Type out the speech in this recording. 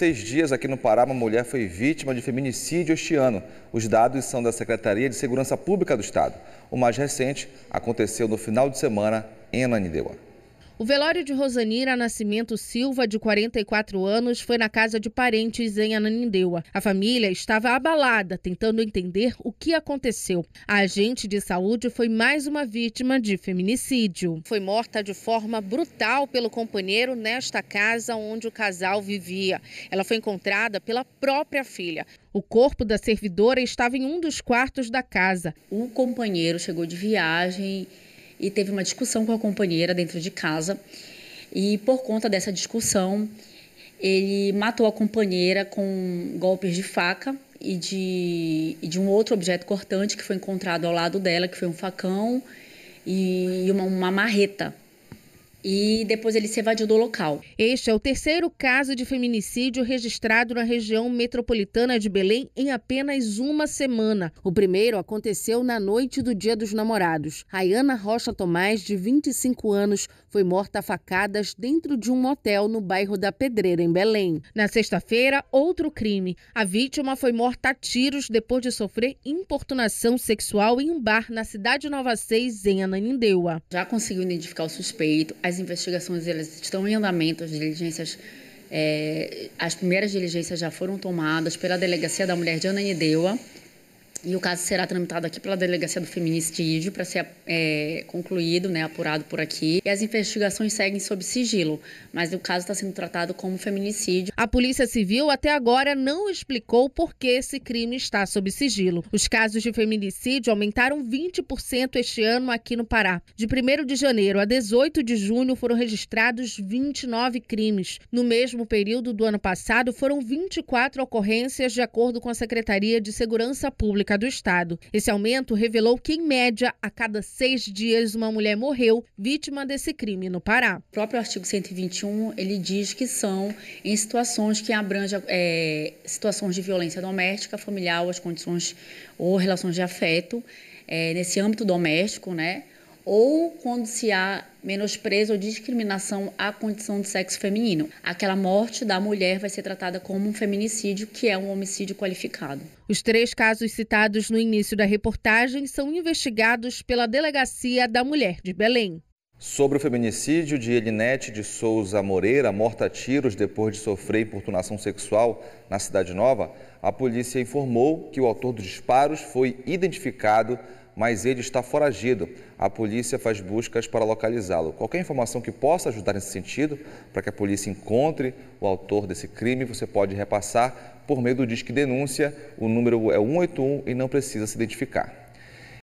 Seis dias aqui no Pará, uma mulher foi vítima de feminicídio este ano. Os dados são da Secretaria de Segurança Pública do Estado. O mais recente aconteceu no final de semana em Ananindeua. O velório de Rosanira Nascimento Silva, de 44 anos, foi na casa de parentes em Ananindeua. A família estava abalada, tentando entender o que aconteceu. A agente de saúde foi mais uma vítima de feminicídio. Foi morta de forma brutal pelo companheiro nesta casa onde o casal vivia. Ela foi encontrada pela própria filha. O corpo da servidora estava em um dos quartos da casa. O companheiro chegou de viagem e teve uma discussão com a companheira dentro de casa. E por conta dessa discussão, ele matou a companheira com golpes de faca e de, e de um outro objeto cortante que foi encontrado ao lado dela, que foi um facão e uma, uma marreta e depois ele se evadiu do local. Este é o terceiro caso de feminicídio registrado na região metropolitana de Belém em apenas uma semana. O primeiro aconteceu na noite do Dia dos Namorados. Rayana Rocha Tomás, de 25 anos, foi morta a facadas dentro de um motel no bairro da Pedreira, em Belém. Na sexta-feira, outro crime. A vítima foi morta a tiros depois de sofrer importunação sexual em um bar na cidade Nova seis em Ananindeua. Já conseguiu identificar o suspeito as investigações elas estão em andamento, as diligências, é, as primeiras diligências já foram tomadas pela Delegacia da Mulher de Nideua. E o caso será tramitado aqui pela Delegacia do Feminicídio para ser é, concluído, né, apurado por aqui. E as investigações seguem sob sigilo, mas o caso está sendo tratado como feminicídio. A Polícia Civil até agora não explicou por que esse crime está sob sigilo. Os casos de feminicídio aumentaram 20% este ano aqui no Pará. De 1 de janeiro a 18 de junho foram registrados 29 crimes. No mesmo período do ano passado, foram 24 ocorrências, de acordo com a Secretaria de Segurança Pública Pública do Estado. Esse aumento revelou que, em média, a cada seis dias uma mulher morreu vítima desse crime no Pará. O próprio artigo 121 ele diz que são em situações que abrangem é, situações de violência doméstica, familiar, as condições ou relações de afeto, é, nesse âmbito doméstico, né? ou quando se há menosprezo ou discriminação à condição de sexo feminino. Aquela morte da mulher vai ser tratada como um feminicídio, que é um homicídio qualificado. Os três casos citados no início da reportagem são investigados pela Delegacia da Mulher de Belém. Sobre o feminicídio de Elinete de Souza Moreira, morta a tiros depois de sofrer importunação sexual na Cidade Nova, a polícia informou que o autor dos disparos foi identificado mas ele está foragido. A polícia faz buscas para localizá-lo. Qualquer informação que possa ajudar nesse sentido, para que a polícia encontre o autor desse crime, você pode repassar por meio do Disque Denúncia. O número é 181 e não precisa se identificar.